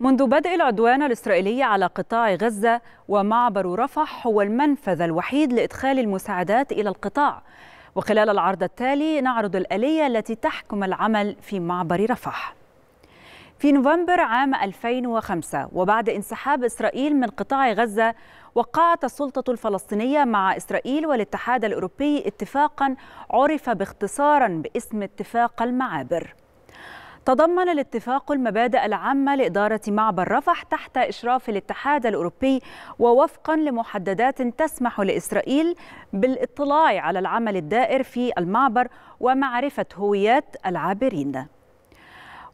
منذ بدء العدوان الإسرائيلي على قطاع غزة ومعبر رفح هو المنفذ الوحيد لإدخال المساعدات إلى القطاع وخلال العرض التالي نعرض الآلية التي تحكم العمل في معبر رفح في نوفمبر عام 2005 وبعد انسحاب إسرائيل من قطاع غزة وقعت السلطة الفلسطينية مع إسرائيل والاتحاد الأوروبي اتفاقا عرف باختصارا باسم اتفاق المعابر تضمن الاتفاق المبادئ العامة لإدارة معبر رفح تحت إشراف الاتحاد الأوروبي ووفقا لمحددات تسمح لإسرائيل بالاطلاع على العمل الدائر في المعبر ومعرفة هويات العابرين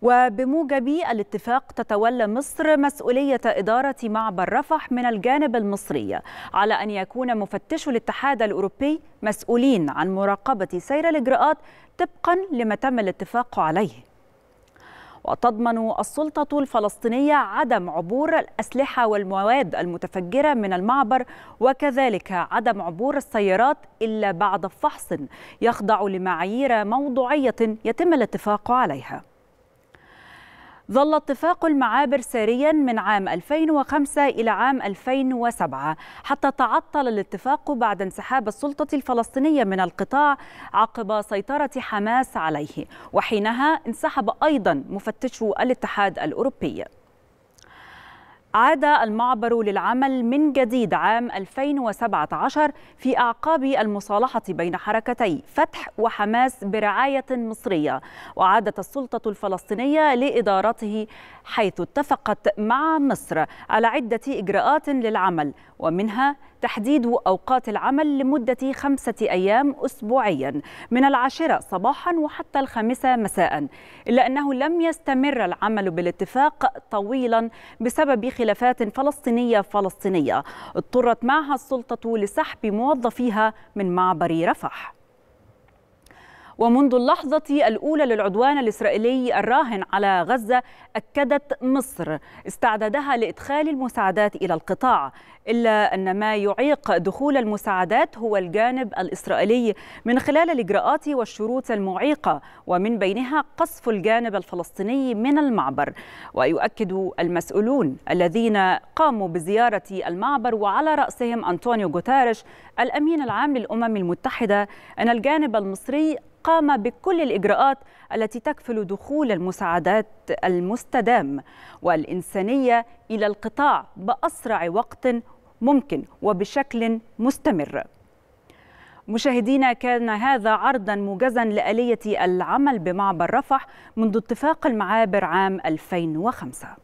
وبموجب الاتفاق تتولى مصر مسؤولية إدارة معبر رفح من الجانب المصري على أن يكون مفتشو الاتحاد الأوروبي مسؤولين عن مراقبة سير الإجراءات طبقا لما تم الاتفاق عليه وتضمن السلطة الفلسطينية عدم عبور الأسلحة والمواد المتفجرة من المعبر وكذلك عدم عبور السيارات إلا بعد فحص يخضع لمعايير موضوعية يتم الاتفاق عليها ظل اتفاق المعابر ساريا من عام 2005 إلى عام 2007 حتى تعطل الاتفاق بعد انسحاب السلطة الفلسطينية من القطاع عقب سيطرة حماس عليه وحينها انسحب أيضا مفتشو الاتحاد الأوروبي عاد المعبر للعمل من جديد عام 2017 في أعقاب المصالحة بين حركتي فتح وحماس برعاية مصرية وعادت السلطة الفلسطينية لإدارته حيث اتفقت مع مصر على عدة إجراءات للعمل ومنها تحديد أوقات العمل لمدة خمسة أيام أسبوعيا من العاشرة صباحا وحتى الخامسة مساء إلا أنه لم يستمر العمل بالاتفاق طويلا بسبب خلافات فلسطينية فلسطينية اضطرت معها السلطة لسحب موظفيها من معبر رفح ومنذ اللحظة الأولى للعدوان الإسرائيلي الراهن على غزة أكدت مصر استعدادها لإدخال المساعدات إلى القطاع إلا أن ما يعيق دخول المساعدات هو الجانب الإسرائيلي من خلال الإجراءات والشروط المعيقة ومن بينها قصف الجانب الفلسطيني من المعبر ويؤكد المسؤولون الذين قاموا بزيارة المعبر وعلى رأسهم أنطونيو غوتارش الأمين العام للأمم المتحدة أن الجانب المصري قام بكل الإجراءات التي تكفل دخول المساعدات المستدام والإنسانية إلى القطاع بأسرع وقت ممكن وبشكل مستمر مشاهدينا كان هذا عرضا موجزا لآلية العمل بمعبر رفح منذ اتفاق المعابر عام 2005